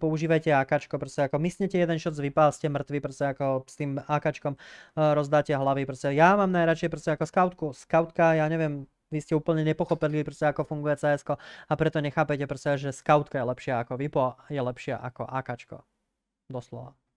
používajte AKčko, proste ako mysnete jeden shot, vypál ste mŕtvi, proste ako s tým AKčkom eh, rozdáte hlavy, proste ja mám najradšej proste ako scoutku, scoutka, ja neviem, vy ste úplne nepochopili proste ako funguje cs a preto nechápete proste, že scoutka je lepšia ako VIPO, je lepšia ako AKčko. Doslova.